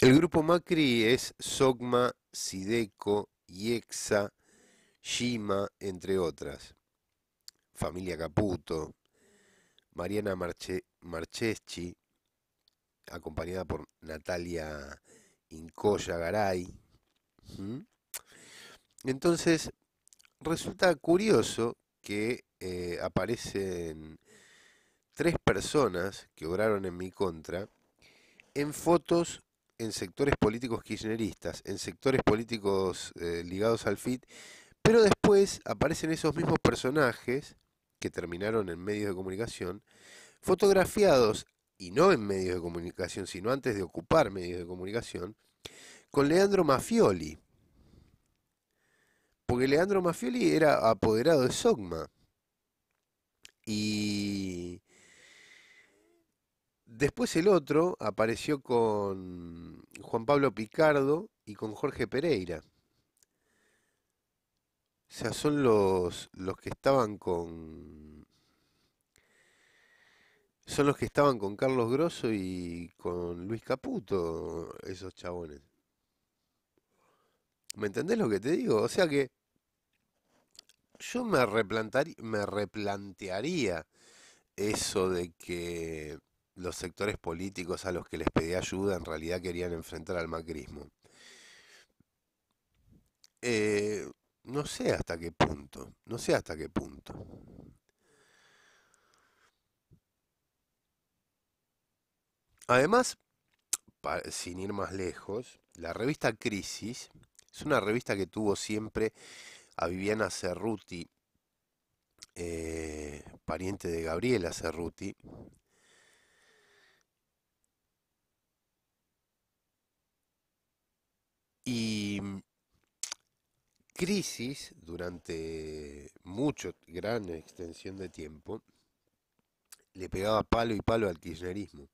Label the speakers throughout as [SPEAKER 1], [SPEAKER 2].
[SPEAKER 1] El grupo Macri es Sogma, Sideco, Iexa, Shima, entre otras. Familia Caputo, Mariana Marcheschi, acompañada por Natalia Incoya Garay. ¿Mm? Entonces, resulta curioso que eh, aparecen tres personas que obraron en mi contra en fotos en sectores políticos kirchneristas, en sectores políticos eh, ligados al FIT, pero después aparecen esos mismos personajes que terminaron en medios de comunicación, fotografiados, y no en medios de comunicación, sino antes de ocupar medios de comunicación, con Leandro Mafioli. Porque Leandro Mafioli era apoderado de Sogma. Y después el otro apareció con Juan Pablo Picardo y con Jorge Pereira. O sea, son los, los que estaban con. Son los que estaban con Carlos Grosso y con Luis Caputo, esos chabones. ¿Me entendés lo que te digo? O sea que yo me, me replantearía eso de que los sectores políticos a los que les pedí ayuda en realidad querían enfrentar al macrismo. Eh, no sé hasta qué punto, no sé hasta qué punto. Además, sin ir más lejos, la revista Crisis es una revista que tuvo siempre a Viviana Cerruti, eh, pariente de Gabriela Cerruti, crisis durante mucho, gran extensión de tiempo, le pegaba palo y palo al kirchnerismo.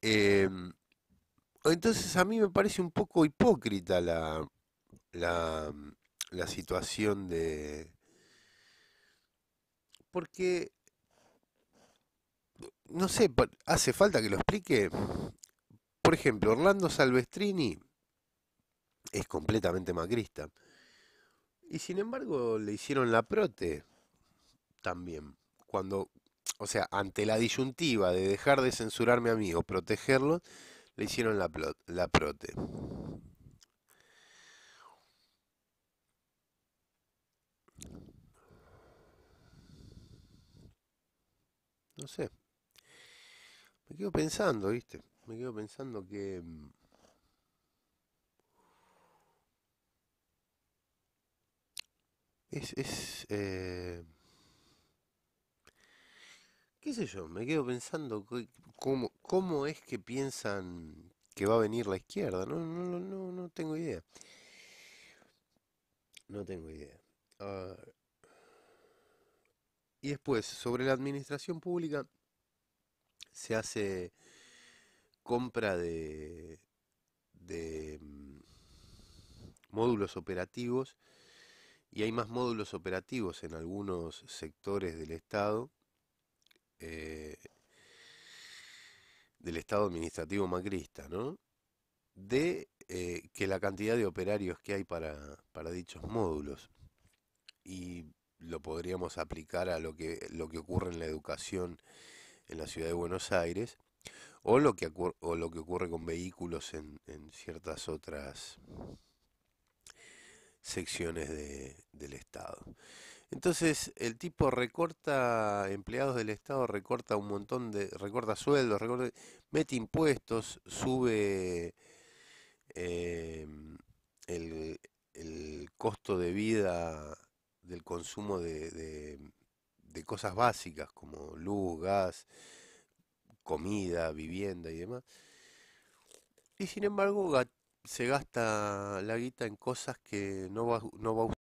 [SPEAKER 1] Em, entonces a mí me parece un poco hipócrita la, la, la situación de... Porque, no sé, hace falta que lo explique. Por ejemplo, Orlando Salvestrini es completamente macrista. Y sin embargo le hicieron la prote también. Cuando, o sea, ante la disyuntiva de dejar de censurarme a mí o protegerlo, le hicieron la, la prote. No sé. Me quedo pensando, ¿viste? Me quedo pensando que... Mm, Es, es, eh, qué sé yo, me quedo pensando cómo, cómo es que piensan que va a venir la izquierda. No, no, no, no tengo idea. No tengo idea. Ah, y después, sobre la administración pública, se hace compra de, de mm, módulos operativos y hay más módulos operativos en algunos sectores del Estado, eh, del Estado administrativo macrista, ¿no? De eh, que la cantidad de operarios que hay para, para dichos módulos. Y lo podríamos aplicar a lo que, lo que ocurre en la educación en la ciudad de Buenos Aires o lo que, o lo que ocurre con vehículos en ciertas otras secciones del Estado. Entonces el tipo recorta empleados del Estado, recorta un montón de, recorta sueldos, recorta, mete impuestos, sube em, el, costo de vida del consumo de, de cosas básicas como luz, gas, comida, vivienda y demás. Y sin embargo se gasta la guita en cosas que no va, no va a